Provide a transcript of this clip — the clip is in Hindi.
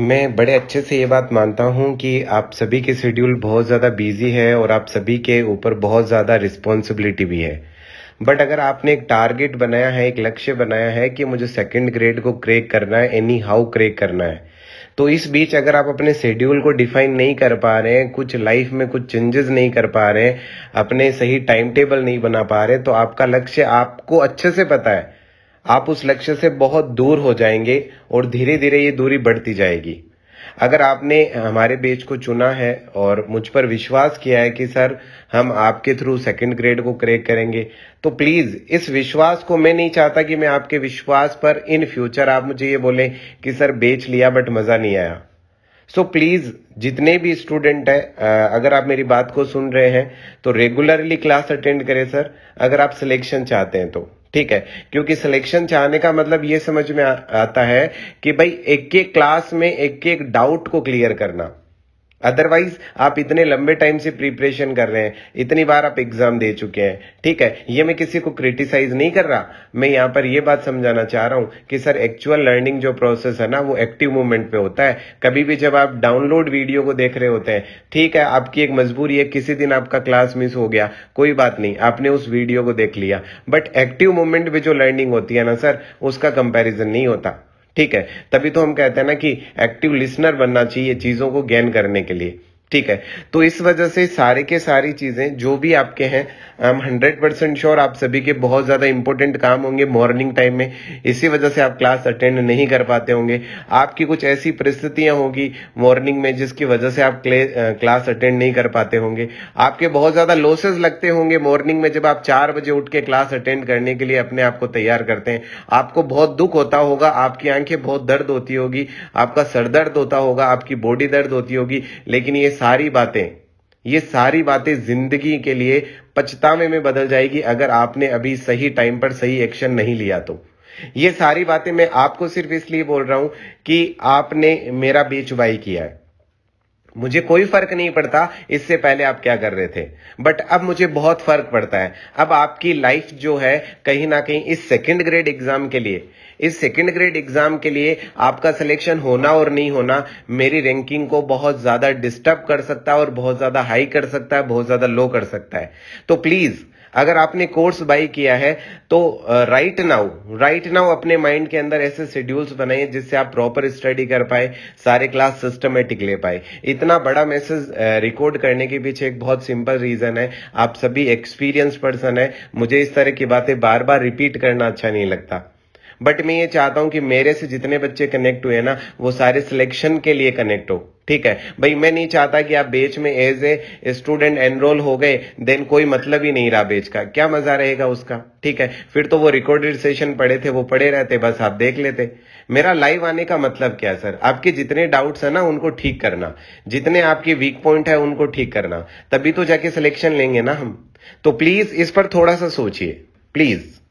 मैं बड़े अच्छे से ये बात मानता हूँ कि आप सभी के शेड्यूल बहुत ज़्यादा बिजी है और आप सभी के ऊपर बहुत ज़्यादा रिस्पॉन्सिबिलिटी भी है बट अगर आपने एक टारगेट बनाया है एक लक्ष्य बनाया है कि मुझे सेकंड ग्रेड को क्रेक करना है एनी हाउ क्रेक करना है तो इस बीच अगर आप अपने शेड्यूल को डिफाइन नहीं कर पा रहे हैं कुछ लाइफ में कुछ चेंजेस नहीं कर पा रहे हैं अपने सही टाइम टेबल नहीं बना पा रहे तो आपका लक्ष्य आपको अच्छे से पता है आप उस लक्ष्य से बहुत दूर हो जाएंगे और धीरे धीरे ये दूरी बढ़ती जाएगी अगर आपने हमारे बेच को चुना है और मुझ पर विश्वास किया है कि सर हम आपके थ्रू सेकंड ग्रेड को क्रैक करेंगे तो प्लीज़ इस विश्वास को मैं नहीं चाहता कि मैं आपके विश्वास पर इन फ्यूचर आप मुझे ये बोलें कि सर बेच लिया बट मज़ा नहीं आया सो so, प्लीज़ जितने भी स्टूडेंट हैं अगर आप मेरी बात को सुन रहे हैं तो रेगुलरली क्लास अटेंड करें सर अगर आप सिलेक्शन चाहते हैं तो ठीक है क्योंकि सिलेक्शन चाहने का मतलब ये समझ में आ, आता है कि भाई एक एक क्लास में एक एक डाउट को क्लियर करना अदरवाइज आप इतने लंबे टाइम से प्रिपरेशन कर रहे हैं इतनी बार आप एग्जाम दे चुके हैं ठीक है ये मैं किसी को क्रिटिसाइज नहीं कर रहा मैं यहाँ पर यह बात समझाना चाह रहा हूँ कि सर एक्चुअल लर्निंग जो प्रोसेस है ना वो एक्टिव मूवमेंट पे होता है कभी भी जब आप डाउनलोड वीडियो को देख रहे होते हैं ठीक है आपकी एक मजबूरी है किसी दिन आपका क्लास मिस हो गया कोई बात नहीं आपने उस वीडियो को देख लिया बट एक्टिव मूवमेंट पे जो लर्निंग होती है ना सर उसका कंपेरिजन नहीं होता ठीक है तभी तो हम कहते हैं ना कि एक्टिव लिसनर बनना चाहिए चीज़ों को गेन करने के लिए ठीक है तो इस वजह से सारे के सारी चीज़ें जो भी आपके हैं I am hundred percent sure आप सभी के बहुत ज़्यादा इंपॉर्टेंट काम होंगे मॉर्निंग टाइम में इसी वजह से आप क्लास अटेंड नहीं कर पाते होंगे आपकी कुछ ऐसी परिस्थितियां होगी मॉर्निंग में जिसकी वजह से आप क्लास अटेंड नहीं कर पाते होंगे आपके बहुत ज़्यादा लॉसेज लगते होंगे मॉर्निंग में जब आप चार बजे उठ के क्लास अटेंड करने के लिए अपने आप को तैयार करते हैं आपको बहुत दुख होता होगा आपकी आंखें बहुत दर्द होती होगी आपका सर दर्द होता होगा आपकी बॉडी दर्द होती होगी लेकिन ये सारी बातें ये सारी बातें जिंदगी के लिए पछतावे में बदल जाएगी अगर आपने अभी सही टाइम पर सही एक्शन नहीं लिया तो ये सारी बातें मैं आपको सिर्फ इसलिए बोल रहा हूं कि आपने मेरा बेचुबाई किया है मुझे कोई फर्क नहीं पड़ता इससे पहले आप क्या कर रहे थे बट अब मुझे बहुत फर्क पड़ता है अब आपकी लाइफ जो है कहीं ना कहीं इस सेकेंड ग्रेड एग्जाम के लिए इस सेकेंड ग्रेड एग्जाम के लिए आपका सिलेक्शन होना और नहीं होना मेरी रैंकिंग को बहुत ज्यादा डिस्टर्ब कर सकता है और बहुत ज्यादा हाई कर सकता है बहुत ज्यादा लो कर सकता है तो प्लीज अगर आपने कोर्स बाई किया है तो राइट नाउ राइट नाउ अपने माइंड के अंदर ऐसे शेड्यूल्स बनाइए जिससे आप प्रॉपर स्टडी कर पाए सारे क्लास सिस्टमेटिक ले पाए इतना बड़ा मैसेज रिकॉर्ड करने के पीछे एक बहुत सिंपल रीजन है आप सभी एक्सपीरियंस पर्सन है मुझे इस तरह की बातें बार बार रिपीट करना अच्छा नहीं लगता बट मैं ये चाहता हूं कि मेरे से जितने बच्चे कनेक्ट हुए ना वो सारे सिलेक्शन के लिए कनेक्ट हो ठीक है भाई मैं नहीं चाहता कि आप बेच में एज ए स्टूडेंट एनरोल हो गए देन कोई मतलब ही नहीं रहा बेच का क्या मजा रहेगा उसका ठीक है फिर तो वो रिकॉर्डेड सेशन पड़े थे वो पड़े रहते बस आप देख लेते मेरा लाइव आने का मतलब क्या सर आपके जितने डाउट्स है ना उनको ठीक करना जितने आपके वीक पॉइंट है उनको ठीक करना तभी तो जाके सिलेक्शन लेंगे ना हम तो प्लीज इस पर थोड़ा सा सोचिए प्लीज़